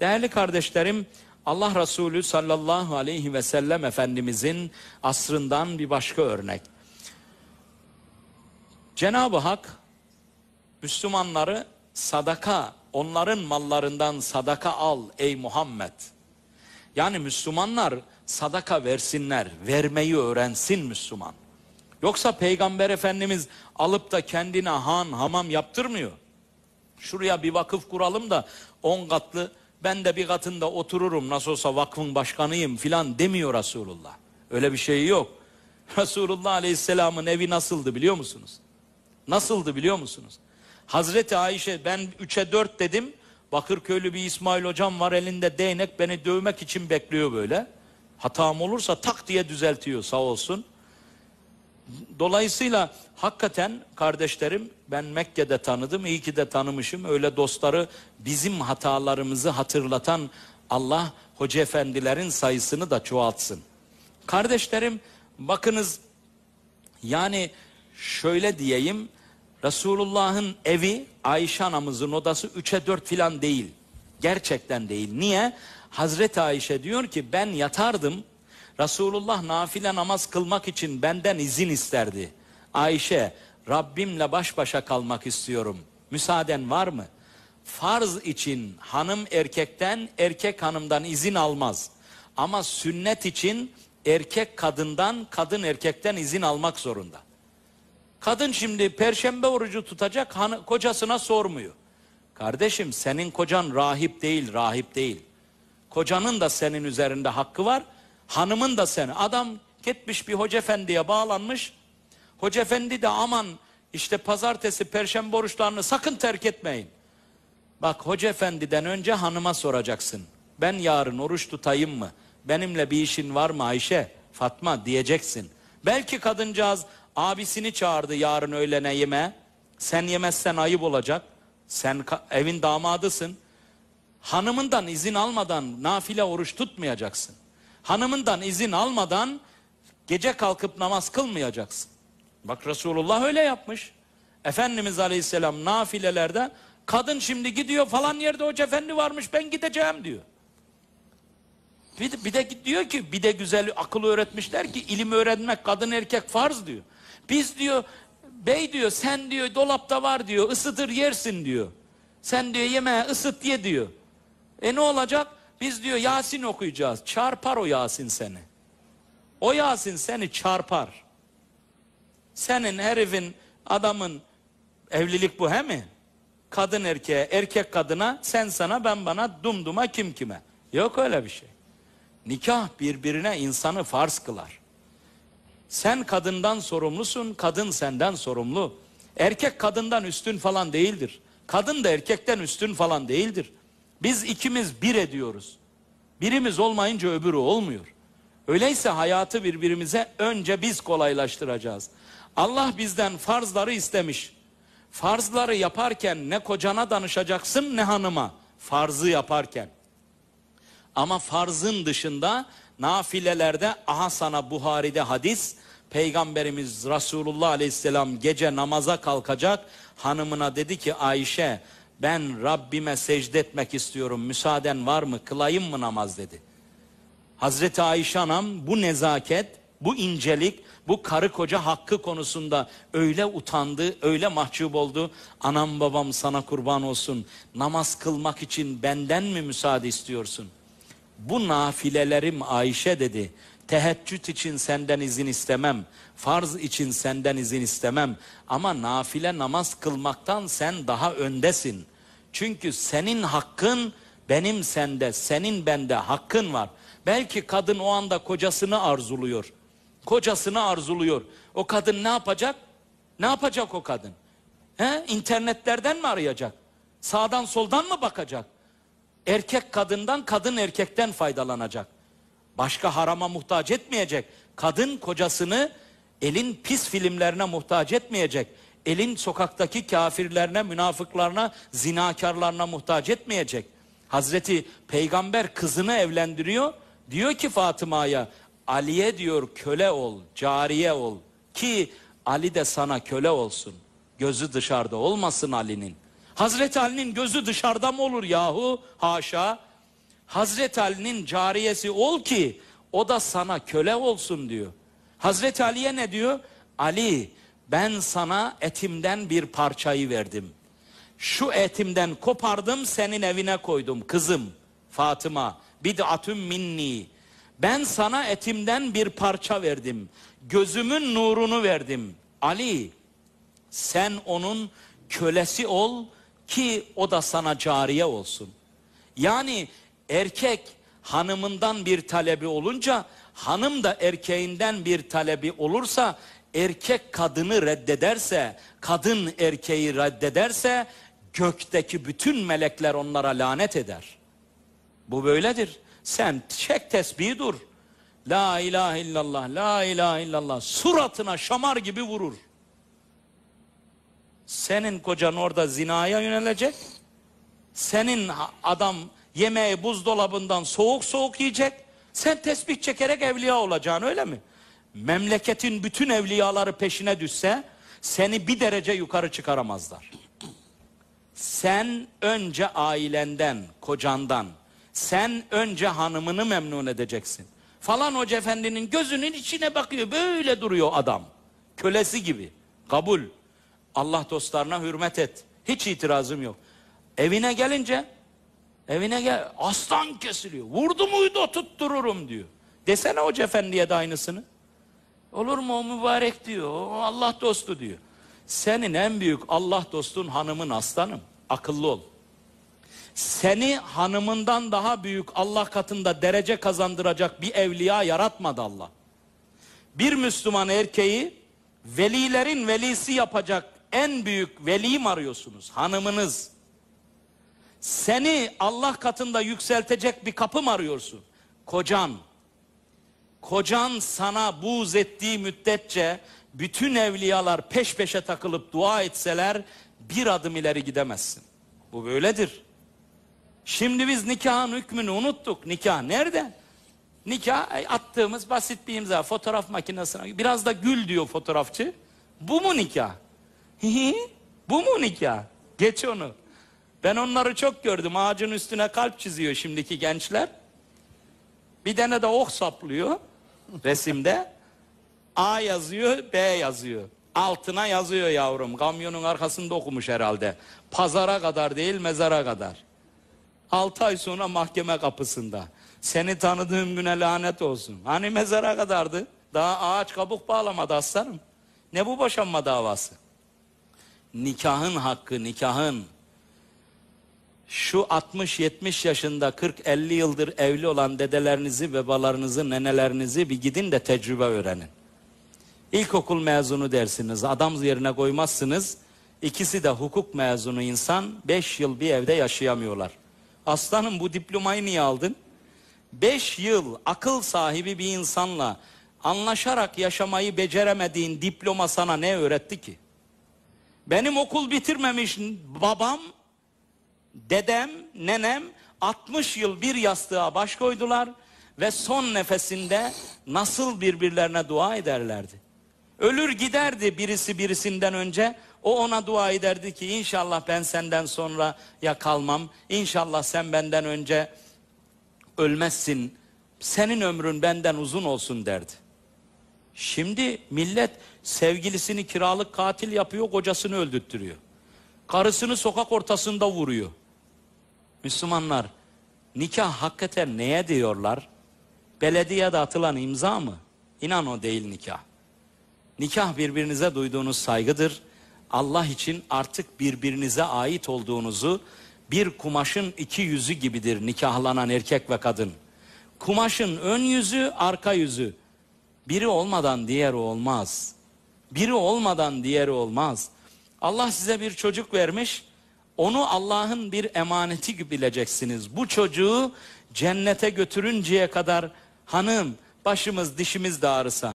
Değerli kardeşlerim, Allah Resulü sallallahu aleyhi ve sellem Efendimizin asrından bir başka örnek. Cenab-ı Hak Müslümanları sadaka, onların mallarından sadaka al ey Muhammed. Yani Müslümanlar sadaka versinler, vermeyi öğrensin Müslüman. Yoksa Peygamber Efendimiz alıp da kendine han, hamam yaptırmıyor. Şuraya bir vakıf kuralım da on katlı ben de bir katında otururum nasıl olsa vakfın başkanıyım filan demiyor Resulullah. Öyle bir şey yok. Resulullah Aleyhisselam'ın evi nasıldı biliyor musunuz? Nasıldı biliyor musunuz? Hazreti Ayşe ben 3'e 4 dedim. Bakırköylü bir İsmail hocam var elinde değnek beni dövmek için bekliyor böyle. Hatam olursa tak diye düzeltiyor sağ olsun. Dolayısıyla hakikaten kardeşlerim ben Mekke'de tanıdım. İyi ki de tanımışım. Öyle dostları bizim hatalarımızı hatırlatan Allah hoca efendilerin sayısını da çoğaltsın. Kardeşlerim bakınız yani şöyle diyeyim Resulullah'ın evi Ayşe anamızın odası 3'e 4 filan değil. Gerçekten değil. Niye? Hazreti Ayşe diyor ki ben yatardım Resulullah nafile namaz kılmak için benden izin isterdi. Ayşe Rabbimle baş başa kalmak istiyorum. Müsaaden var mı? Farz için hanım erkekten, erkek hanımdan izin almaz. Ama sünnet için erkek kadından, kadın erkekten izin almak zorunda. Kadın şimdi perşembe orucu tutacak, hanı, kocasına sormuyor. Kardeşim senin kocan rahip değil, rahip değil. Kocanın da senin üzerinde hakkı var. Hanımın da seni. Adam gitmiş bir hoca efendiye bağlanmış. Hoca efendi de aman işte pazartesi, perşembe oruçlarını sakın terk etmeyin. Bak hoca efendiden önce hanıma soracaksın. Ben yarın oruç tutayım mı? Benimle bir işin var mı Ayşe, Fatma diyeceksin. Belki kadıncağız abisini çağırdı yarın öğlene yeme. Sen yemezsen ayıp olacak. Sen evin damadısın. Hanımından izin almadan nafile oruç tutmayacaksın hanımından izin almadan gece kalkıp namaz kılmayacaksın. Bak Resulullah öyle yapmış. Efendimiz Aleyhisselam nafilelerde kadın şimdi gidiyor falan yerde hoca efendi varmış ben gideceğim diyor. Bir de, bir de diyor ki bir de güzel akıl öğretmişler ki ilim öğrenmek kadın erkek farz diyor. Biz diyor bey diyor sen diyor dolapta var diyor ısıtır yersin diyor. Sen diyor yemeğe ısıt ye diyor. E ne olacak? Biz diyor Yasin okuyacağız. Çarpar o Yasin seni. O Yasin seni çarpar. Senin herifin, adamın evlilik bu he mi? Kadın erkeğe, erkek kadına, sen sana, ben bana, dumduma, kim kime. Yok öyle bir şey. Nikah birbirine insanı farz kılar. Sen kadından sorumlusun, kadın senden sorumlu. Erkek kadından üstün falan değildir. Kadın da erkekten üstün falan değildir. Biz ikimiz bir ediyoruz. Birimiz olmayınca öbürü olmuyor. Öyleyse hayatı birbirimize önce biz kolaylaştıracağız. Allah bizden farzları istemiş. Farzları yaparken ne kocana danışacaksın ne hanıma. Farzı yaparken. Ama farzın dışında nafilelerde aha sana Buhari'de hadis Peygamberimiz Resulullah Aleyhisselam gece namaza kalkacak hanımına dedi ki Ayşe ben Rabbime secde istiyorum müsaaden var mı kılayım mı namaz dedi. Hazreti Ayşe anam bu nezaket, bu incelik, bu karı koca hakkı konusunda öyle utandı, öyle mahcup oldu. Anam babam sana kurban olsun namaz kılmak için benden mi müsaade istiyorsun? Bu nafilelerim Ayşe dedi Teheccüd için senden izin istemem. Farz için senden izin istemem. Ama nafile namaz kılmaktan sen daha öndesin. Çünkü senin hakkın benim sende, senin bende hakkın var. Belki kadın o anda kocasını arzuluyor. Kocasını arzuluyor. O kadın ne yapacak? Ne yapacak o kadın? He? İnternetlerden mi arayacak? Sağdan soldan mı bakacak? Erkek kadından, kadın erkekten faydalanacak başka harama muhtaç etmeyecek. Kadın kocasını elin pis filmlerine muhtaç etmeyecek. Elin sokaktaki kafirlerine, münafıklarına, zinakarlarına muhtaç etmeyecek. Hazreti Peygamber kızını evlendiriyor. Diyor ki Fatıma'ya Ali'ye diyor köle ol, cariye ol ki Ali de sana köle olsun. Gözü dışarıda olmasın Ali'nin. Hazreti Ali'nin gözü dışarıda mı olur yahu? Haşa. Hazreti Ali'nin cariyesi ol ki o da sana köle olsun diyor. Hazreti Ali'ye ne diyor? Ali ben sana etimden bir parçayı verdim. Şu etimden kopardım senin evine koydum kızım Fatıma. Bid'atüm minni. Ben sana etimden bir parça verdim. Gözümün nurunu verdim. Ali sen onun kölesi ol ki o da sana cariye olsun. Yani Erkek hanımından bir talebi olunca hanım da erkeğinden bir talebi olursa erkek kadını reddederse, kadın erkeği reddederse gökteki bütün melekler onlara lanet eder. Bu böyledir. Sen çek tesbihi dur. La ilahe illallah, la ilahe illallah suratına şamar gibi vurur. Senin kocan orada zinaya yönelecek. Senin adam yemeği buzdolabından soğuk soğuk yiyecek. Sen tesbih çekerek evliya olacaksın öyle mi? Memleketin bütün evliyaları peşine düşse seni bir derece yukarı çıkaramazlar. Sen önce ailenden, kocandan, sen önce hanımını memnun edeceksin. Falan hoca efendinin gözünün içine bakıyor. Böyle duruyor adam. Kölesi gibi. Kabul. Allah dostlarına hürmet et. Hiç itirazım yok. Evine gelince Evine gel. Aslan kesiliyor. Vurdu muydu tuttururum diyor. Desene hoca efendiye de aynısını. Olur mu o mübarek diyor. O Allah dostu diyor. Senin en büyük Allah dostun hanımın aslanım. Akıllı ol. Seni hanımından daha büyük Allah katında derece kazandıracak bir evliya yaratmadı Allah. Bir Müslüman erkeği velilerin velisi yapacak en büyük velim arıyorsunuz. Hanımınız. Seni Allah katında yükseltecek bir kapı mı arıyorsun? Kocan, kocan sana buğz ettiği müddetçe bütün evliyalar peş peşe takılıp dua etseler bir adım ileri gidemezsin. Bu böyledir. Şimdi biz nikahın hükmünü unuttuk. Nikah nerede? Nikah attığımız basit bir imza. Fotoğraf makinesine. Biraz da gül diyor fotoğrafçı. Bu mu nikah? bu mu nikah? Geç onu. Ben onları çok gördüm. Ağacın üstüne kalp çiziyor şimdiki gençler. Bir tane de ok saplıyor resimde. A yazıyor, B yazıyor. Altına yazıyor yavrum. Kamyonun arkasında okumuş herhalde. Pazara kadar değil, mezara kadar. Altı ay sonra mahkeme kapısında. Seni tanıdığım güne lanet olsun. Hani mezara kadardı? Daha ağaç kabuk bağlamadı aslanım. Ne bu boşanma davası? Nikahın hakkı, nikahın şu 60-70 yaşında 40-50 yıldır evli olan dedelerinizi, babalarınızı, nenelerinizi bir gidin de tecrübe öğrenin. İlkokul mezunu dersiniz, adam yerine koymazsınız. İkisi de hukuk mezunu insan, 5 yıl bir evde yaşayamıyorlar. Aslanım bu diplomayı niye aldın? 5 yıl akıl sahibi bir insanla anlaşarak yaşamayı beceremediğin diploma sana ne öğretti ki? Benim okul bitirmemiş babam dedem, nenem 60 yıl bir yastığa baş koydular ve son nefesinde nasıl birbirlerine dua ederlerdi. Ölür giderdi birisi birisinden önce. O ona dua ederdi ki inşallah ben senden sonra ya kalmam. İnşallah sen benden önce ölmezsin. Senin ömrün benden uzun olsun derdi. Şimdi millet sevgilisini kiralık katil yapıyor, kocasını öldürttürüyor. Karısını sokak ortasında vuruyor. Müslümanlar nikah hakikaten neye diyorlar? Belediyede atılan imza mı? İnan o değil nikah. Nikah birbirinize duyduğunuz saygıdır. Allah için artık birbirinize ait olduğunuzu bir kumaşın iki yüzü gibidir nikahlanan erkek ve kadın. Kumaşın ön yüzü, arka yüzü. Biri olmadan diğeri olmaz. Biri olmadan diğeri olmaz. Allah size bir çocuk vermiş. Onu Allah'ın bir emaneti gibi bileceksiniz. Bu çocuğu cennete götürünceye kadar hanım başımız dişimiz de ağrısa